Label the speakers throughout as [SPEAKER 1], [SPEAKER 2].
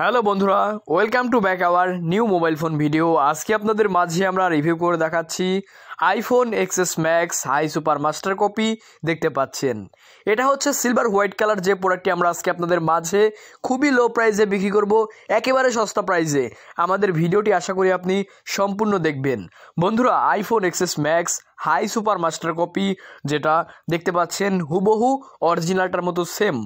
[SPEAKER 1] hello বন্ধুরা welcome to back our new mobile phone video আজকে আপনাদের মাঝে আমরা রিভিউ করে দেখাচ্ছি iPhone XS Max high super master copy দেখতে পাচ্ছেন এটা হচ্ছে সিলভার হোয়াইট কালার যে প্রোডাক্টটি আমরা আজকে আপনাদের মাঝে খুবই লো প্রাইসে বিক্রি করব একেবারে সস্তা প্রাইসে আমাদের ভিডিওটি আশা করি আপনি সম্পূর্ণ দেখবেন বন্ধুরা iPhone XS Max high super master copy যেটা দেখতে পাচ্ছেন হুবহু অরিজিনালটার মতো সেম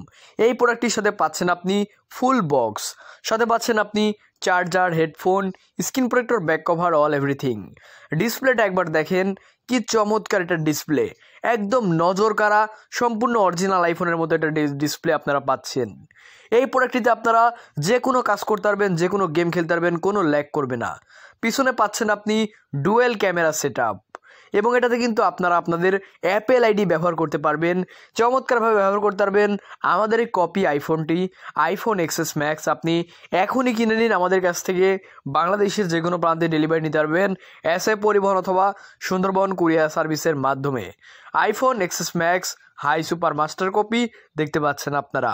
[SPEAKER 1] এই প্রোডাক্টটির সাথে পাচ্ছেন আপনি ফুল বক্স সাথে পাচ্ছেন আপনি charger headphone screen protector back cover all everything ডিসপ্লেটা একবার দেখেন কি চমৎকার এটা ডিসপ্লে একদম নজর কারা সম্পূর্ণ অরিজিনাল আইফোনের মতো একটা ডিসপ্লে আপনারা পাচ্ছেন এই প্রোডাক্টটিতে আপনারা যে কোনো কাজ করতে পারবেন যে কোনো গেম খেলতে পারবেন কোনো ল্যাক করবে না পিছনে পাচ্ছেন আপনি ডুয়েল ক্যামেরা সেট আপ এবং এটাতে কিন্তু আপনারা আপনাদের অ্যাপেল আইডি ব্যবহার করতে পারবেন চমৎকারভাবে ব্যবহার করতে পারবেন আমাদের এই কপি আইফোনটি আইফোন এক্সেস ম্যাক্স আপনি এখনই কিনে নিন আমাদের কাছ থেকে বাংলাদেশের যে কোনো প্রান্তে ডেলিভারি নিতে পারবেন এস এ পরিবহন অথবা সুন্দরবন কুরিয়ার সার্ভিসের মাধ্যমে iPhone XS Max high super master copy দেখতে পাচ্ছেন আপনারা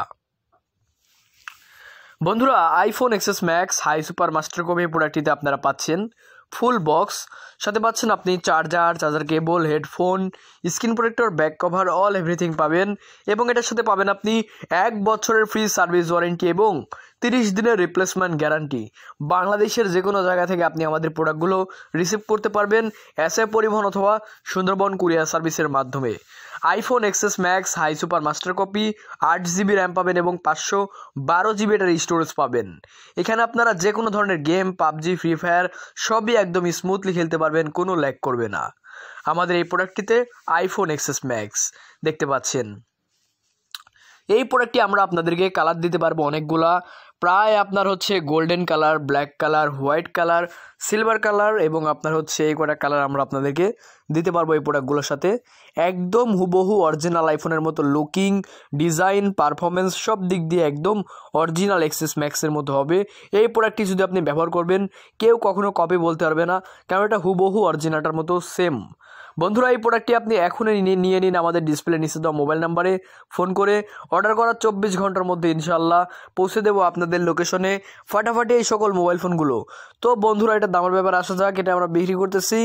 [SPEAKER 1] বন্ধুরা iPhone XS Max high super master copy প্রোডাক্টটিতে আপনারা পাচ্ছেন ফুল বক্স সাথে পাচ্ছেন আপনি charger charger cable headphone screen protector back cover all everything পাবেন এবং এটার সাথে পাবেন আপনি এক বছরের ফ্রি সার্ভিস ওয়ারেন্টি এবং তিরিশ দিনের রিপ্লেসমেন্ট গ্যারান্টি বাংলাদেশের যে কোনো জায়গা থেকে আপনি আমাদের প্রোডাক্টগুলো রিসিভ করতে পারবেন এসএ পরিবহন অথবা সুন্দরবন কুরিয়ার সার্ভিসের মাধ্যমে iPhone XS Max high super master copy আট জিবি র্যাম পাবেন এবং পাঁচশো বারো জিবি এটার স্টোরেজ পাবেন এখানে আপনারা যে কোনো ধরনের গেম পাবজি ফ্রি ফায়ার সবই একদম স্মুথলি খেলতে পারবেন কোনো ল্যাক করবে না আমাদের এই প্রোডাক্টটিতে আইফোন এক্সেস ম্যাক্স দেখতে পাচ্ছেন এই প্রোডাক্টটি আমরা আপনাদেরকে কালার দিতে পারবো অনেকগুলা প্রায় আপনার হচ্ছে golden colour black colour white colour silver colour এবং আপনার হচ্ছে এই কটা কালার আমরা আপনাদেরকে দিতে পারবো এই প্রোডাক্টগুলোর সাথে একদম হুবহু অরিজিনাল আইফোনের মতো লুকিং ডিজাইন পারফরমেন্স সব দিক দিয়ে একদম অরিজিনাল এক্সেস ম্যাক্সের মতো হবে এই প্রোডাক্টটি যদি আপনি ব্যবহার করবেন কেউ কখনও কপি বলতে পারবে না কেন এটা হুবহু অরিজিনালটার মতো সেম বন্ধুরা এই প্রোডাক্টটি আপনি এখনই নিয়ে নিন আমাদের ডিসপ্লে নিষিদ্ধ মোবাইল নাম্বারে ফোন করে অর্ডার করার চব্বিশ ঘন্টার মধ্যে ইনশাল্লাহ পৌঁছে দেবো আপনাদের লোকেশনে ফাটাফাটি এই সকল মোবাইল ফোনগুলো তো বন্ধুরা এটা দামের ব্যাপার আসা যাক এটা আমরা বিক্রি করতেছি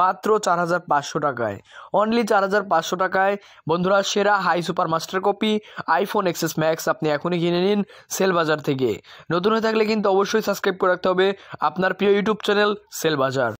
[SPEAKER 1] মাত্র চার হাজার পাঁচশো টাকায় অনলি চার হাজার পাঁচশো টাকায় বন্ধুরা সেরা high super master copy iPhone XS Max আপনি এখনই কিনে নিন সেল বাজার থেকে নতুন হয়ে থাকলে কিন্তু অবশ্যই সাবস্ক্রাইব করে রাখতে হবে আপনার প্রিয় ইউটিউব চ্যানেল সেল বাজার